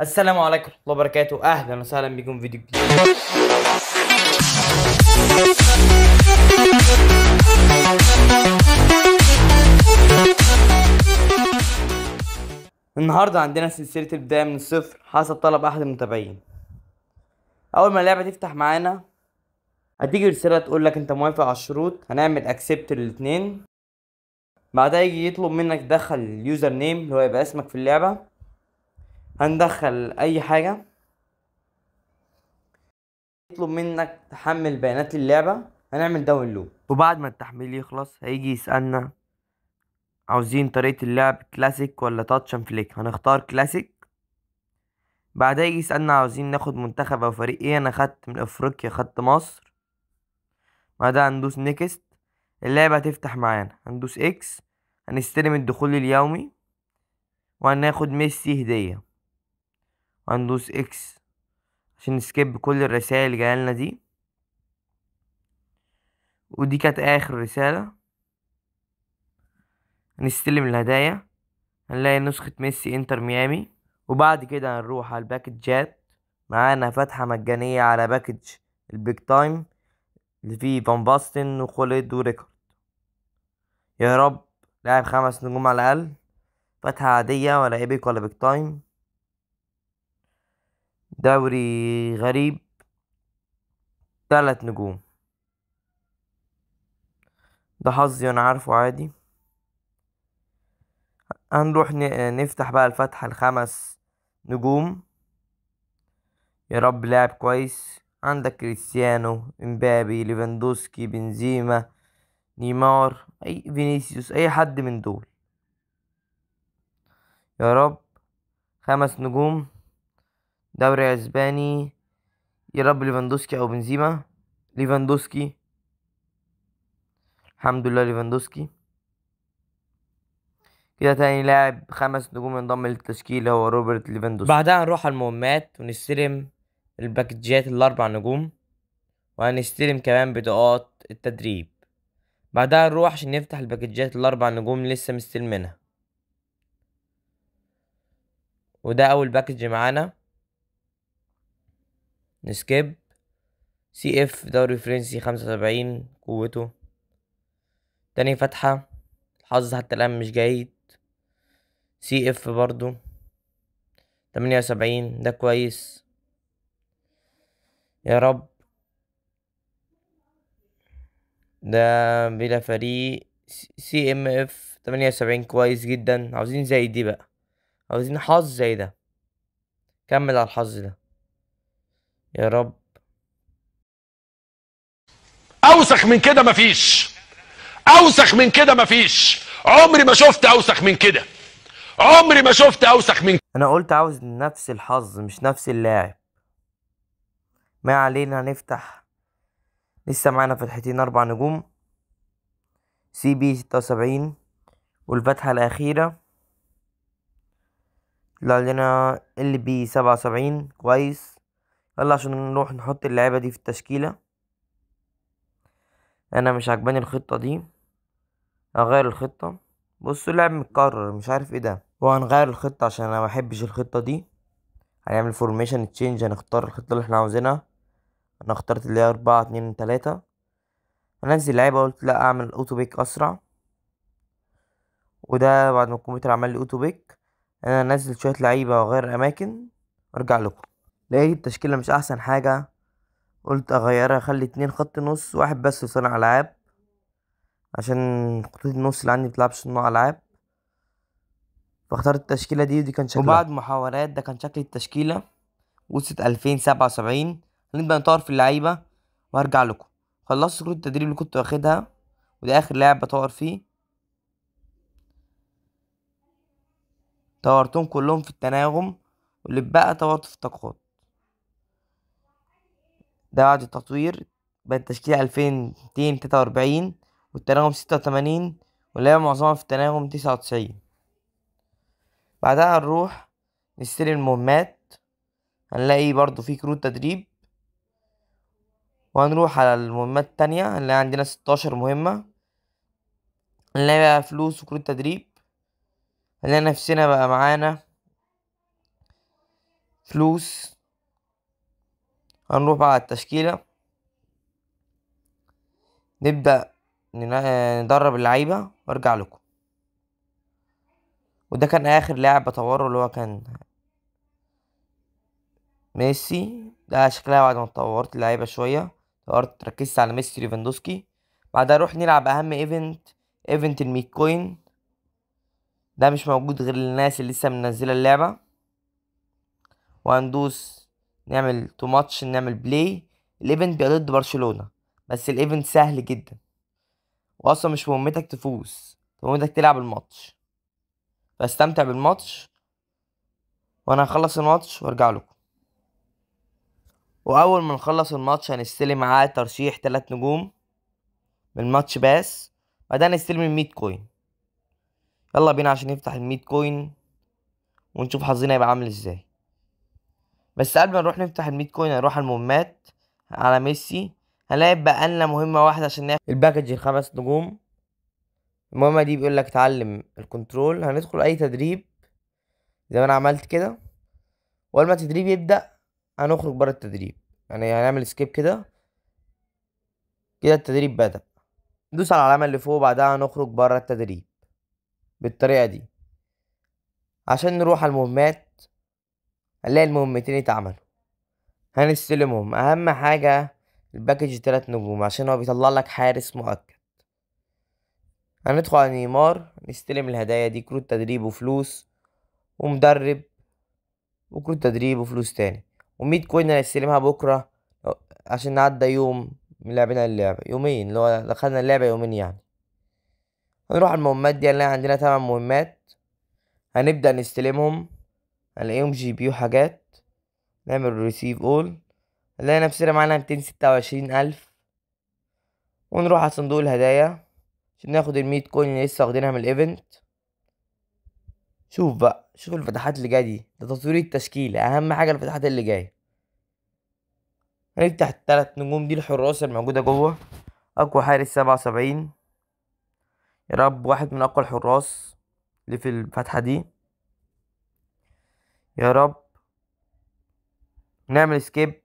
السلام عليكم ورحمه الله وبركاته اهلا وسهلا بكم فيديو جديد النهارده عندنا سلسله البدايه من الصفر حسب طلب احد المتابعين اول ما اللعبه تفتح معانا هتيجي رساله تقول لك انت موافق على الشروط هنعمل اكسبت للاثنين بعدها يجي يطلب منك تدخل اليوزر نيم اللي هو يبقى اسمك في اللعبه هندخل اي حاجة يطلب منك تحمل بيانات اللعبة هنعمل داونلود وبعد ما التحميل يخلص هيجي يسألنا عاوزين طريقة اللعب كلاسيك ولا تاتش ان فليك هنختار كلاسيك بعدها يجي يسألنا عاوزين ناخد منتخب أو فريق إيه أنا خدت من أفريقيا خدت مصر بعدها هندوس نيكست اللعبة هتفتح معانا هندوس إكس هنستلم الدخول اليومي وهناخد ميسي هدية هندوس اكس عشان نسكيب كل الرسائل اللي جايلنا دي ودي كانت اخر رسالة هنستلم الهدايا هنلاقي نسخة ميسي انتر ميامي وبعد كده هنروح على الباكجات معانا فتحة مجانية على باكج البيج تايم اللي فيه فان باستن وخوليد وريكورد يا رب لاعب خمس نجوم على الأقل فتحة عادية ولا ايبك ولا بيج تايم دوري غريب ثلاث نجوم ده حظي انا عارفه عادي هنروح نفتح بقى الفتحة الخمس نجوم يا رب لاعب كويس عندك كريستيانو امبابي ليفاندوسكي بنزيما نيمار اي فينيسيوس اي حد من دول يا رب خمس نجوم دوري اسباني يا رب ليفاندوسكي او بنزيما ليفاندوسكي الحمد لله ليفاندوسكي كده تاني لاعب خمس نجوم انضم للتشكيل هو روبرت ليفاندوسكي بعدها هنروح على المهمات ونستلم الباكجات الاربع نجوم وهنستلم كمان بطاقات التدريب بعدها نروح عشان نفتح الباكجات الاربع نجوم لسه مستلمينها وده اول باكج معانا نسكيب سي اف دوري فرنسي خمسة وسبعين قوته تاني فتحة الحظ حتى الآن مش جيد سي اف برضو تمانية وسبعين ده كويس يا رب ده بلا فريق سي ام اف تمانية وسبعين كويس جدا عاوزين زي دي بقى عاوزين حظ زي ده كمل على الحظ ده يا رب اوسخ من كده مفيش اوسخ من كده مفيش عمري ما شفت اوسخ من كده عمري ما شفت اوسخ من انا قلت عاوز نفس الحظ مش نفس اللاعب ما علينا نفتح لسه معانا فتحتين اربع نجوم سي بي 76 والفتحة الأخيرة طلع لنا ال بي 77 كويس يلا عشان نروح نحط اللعيبة دي في التشكيلة انا مش عجباني الخطة دي هغير الخطة بصوا اللعب متكرر مش عارف ايه ده وهنغير الخطة عشان انا محبش الخطة دي هنعمل فورميشن تشينج هنختار الخطة اللي احنا عاوزينها انا اخترت اللي هي اربعة اتنين تلاتة هنزل لعيبة قلت لا اعمل اوتو بيك اسرع وده بعد ما الكمبيوتر عمل لي اوتو بيك انا انزل شوية لعيبة واغير اماكن ارجع لكم لقيت التشكيلة مش أحسن حاجة قلت أغيرها أخلي اتنين خط نص واحد بس صانع ألعاب عشان خطوط النص اللي عندي متلعبش صناع ألعاب فاخترت التشكيلة دي ودي كان شكلها وبعد محاولات ده كان شكل التشكيلة وصلت ألفين سبعة وسبعين هنبدأ نطور في اللعيبة وهرجع لكم خلصت كل التدريب اللي كنت واخدها وده آخر لاعب بطور فيه طورتهم كلهم في التناغم واللي بقى طورت في التقاط ده بعد التطوير بقت تشكيلة ألفين اتنين تلاتة وأربعين والتناغم ستة وتمانين واللعبة معظمها في التناغم تسعة وتسعين بعدها هنروح نستلم المهمات هنلاقي برضو في كروت تدريب وهنروح على المهمات التانية هنلاقي عندنا ستاشر مهمة هنلاقي بقى فلوس وكروت تدريب هنلاقي نفسنا بقى معانا فلوس هنروح بقى على التشكيلة نبدأ ندرب اللعيبة وارجع لكم وده كان آخر لاعب بطوره اللي هو كان ميسي ده شكلها بعد ما اتطورت اللعيبة شوية طورت ركزت على ميسي ليفاندوسكي بعدها نروح نلعب أهم ايفنت ايفنت الميت كوين ده مش موجود غير للناس اللي لسه منزلة اللعبة وهندوس نعمل تو ماتش نعمل بلاي الايفنت بيبقى ضد برشلونه بس الايفنت سهل جدا واصلا مش مهمتك تفوز مهمتك تلعب الماتش فاستمتع بالماتش وانا هخلص الماتش وارجع لكم واول ما نخلص الماتش هنستلم معاه ترشيح تلات نجوم من ماتش باس بعدها نستلم الميت كوين يلا بينا عشان نفتح الميت كوين ونشوف حظنا هيبقى عامل ازاي بس قبل ما نروح نفتح الميت كوين هنروح على المهمات على ميسي هنلاقي بقى لنا مهمة واحدة عشان ناخد الباكج الخمس نجوم المهمة دي بيقول لك اتعلم الكنترول هندخل أي تدريب زي ما أنا عملت كده وأول ما التدريب يبدأ هنخرج بره التدريب يعني هنعمل سكيب كده كده التدريب بدأ ندوس على العلامة اللي فوق بعدها هنخرج بره التدريب بالطريقة دي عشان نروح على المهمات هنلاقي المهمتين اتعملوا هنستلمهم اهم حاجة الباكج تلات نجوم عشان هو بيطلع لك حارس مؤكد هندخل على نيمار نستلم الهدايا دي كروت تدريب وفلوس ومدرب وكروت تدريب وفلوس تاني ومية كوين هنستلمها بكرة عشان نعدى يوم من لعبنا اللعبة يومين اللي هو دخلنا اللعبة يومين يعني هنروح المهمات دي هنلاقي عندنا تمن مهمات هنبدأ نستلمهم الاقيهم جي بيو حاجات نعمل ريسيف اول نلاقي نفسنا معانا ميتين ستة وعشرين الف ونروح على صندوق الهدايا عشان ناخد الميت كوين اللي لسه واخدينها من الايفنت شوف بقى شوف الفتحات اللي جايه دي ده تصوير التشكيلة اهم حاجة الفتحات اللي جاية هنفتح التلات نجوم دي الحراس الموجودة جوه اقوى حارس سبعة وسبعين يا رب واحد من اقوى الحراس اللي في الفتحة دي يا رب نعمل سكيب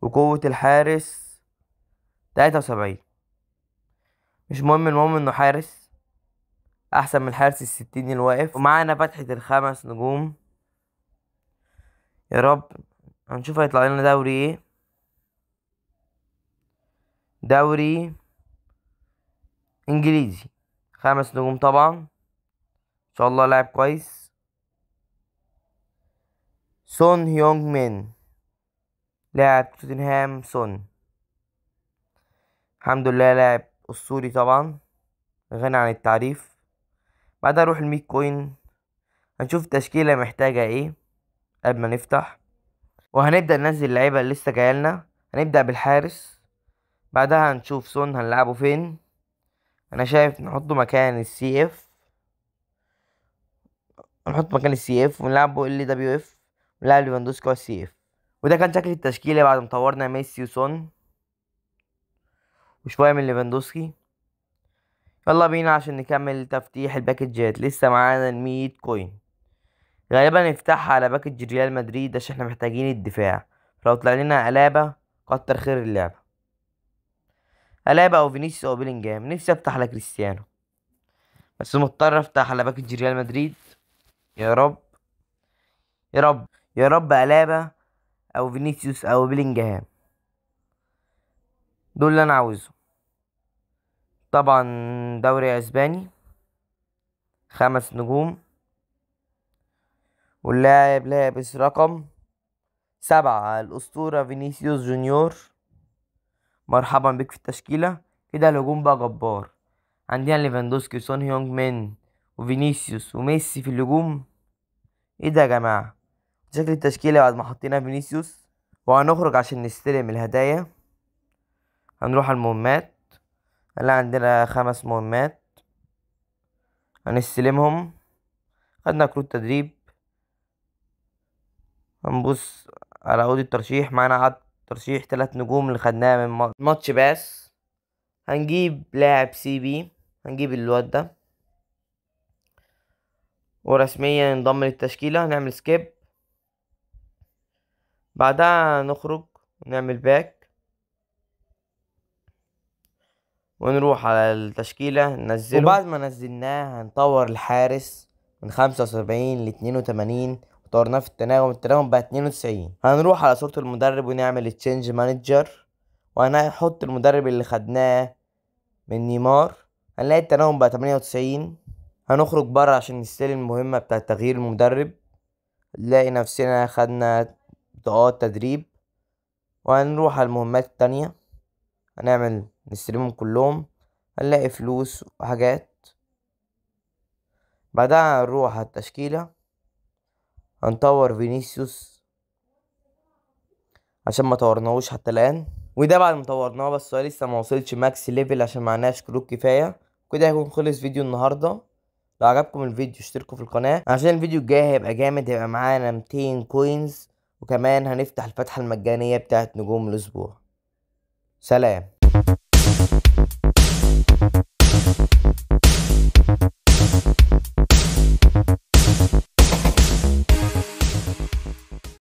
وقوة الحارس تلاتة وسبعين مش مهم المهم انه حارس احسن من الحارس الستين الواقف ومعانا فتحة الخمس نجوم يا رب هنشوف هيطلع لنا دوري ايه دوري انجليزي خمس نجوم طبعا شاء الله لاعب كويس سون هيونج مين لاعب توتنهام سون الحمد لله لاعب اسطوري طبعا غني عن التعريف بعدها اروح الميت كوين هنشوف التشكيله محتاجه ايه قبل ما نفتح وهنبدا ننزل اللعيبه اللي لسه جايلنا هنبدا بالحارس بعدها هنشوف سون هنلعبه فين انا شايف نحطه مكان السي اف هنحط مكان السي اف ونلعبه ال دبليو اف ونلعب ليفاندوسكي على السي اف وده كان شكل التشكيله بعد ما طورنا ميسي وسون وشويه من ليفاندوسكي يلا بينا عشان نكمل تفتيح الباكجات لسه معانا الميت كوين غالبا نفتحها على باكج ريال مدريد عشان احنا محتاجين الدفاع لو طلع لنا ألابا كتر خير اللعبة ألابا أو فينيسيوس أو بيلينجهام نفسي أفتح على كريستيانو بس مضطر أفتح على باكج ريال مدريد يا رب يا رب يا رب ألابا أو فينيسيوس أو بيلينجهام دول اللي أنا عاوزه طبعا دوري أسباني خمس نجوم واللاعب لابس رقم سبعة الأسطورة فينيسيوس جونيور مرحبا بك في التشكيلة كده الهجوم بقى جبار عندنا ليفاندوسكي وسون هيونج مين وفينيسيوس وميسي في الهجوم ايه ده يا جماعه شكل التشكيله بعد ما حطينا فينيسيوس وهنخرج عشان نستلم الهدايا هنروح على المهمات هلا عندنا خمس مهمات هنستلمهم خدنا كروت تدريب هنبص على عقود الترشيح معانا عد ترشيح تلات نجوم اللي خدناها من ماتش باس هنجيب لاعب سي بي هنجيب الواد ده ورسميا انضم للتشكيلة نعمل سكيب بعدها نخرج ونعمل باك ونروح على التشكيلة ننزله وبعد ما نزلناه هنطور الحارس من خمسة وسبعين لاتنين وتمانين طورناه في التناغم التناغم بقى 92 هنروح على صورة المدرب ونعمل تشينج مانجر وهنحط المدرب اللي خدناه من نيمار هنلاقي التناغم بقى 98 هنخرج بره عشان نستلم المهمة بتاع تغيير المدرب نلاقي نفسنا خدنا بطاقات تدريب وهنروح على المهمات التانية هنعمل نستلمهم كلهم هنلاقي فلوس وحاجات بعدها هنروح على التشكيلة هنطور فينيسيوس عشان ما طورناهوش حتى الآن وده بعد ما طورناه بس هو لسه ما وصلش ماكس ليفل عشان معناش كروت كفاية كده هيكون خلص فيديو النهارده لو عجبكم الفيديو اشتركوا في القناة عشان الفيديو الجاي هيبقى جامد هيبقى معانا 200 كوينز وكمان هنفتح الفتحة المجانية بتاعت نجوم الأسبوع سلام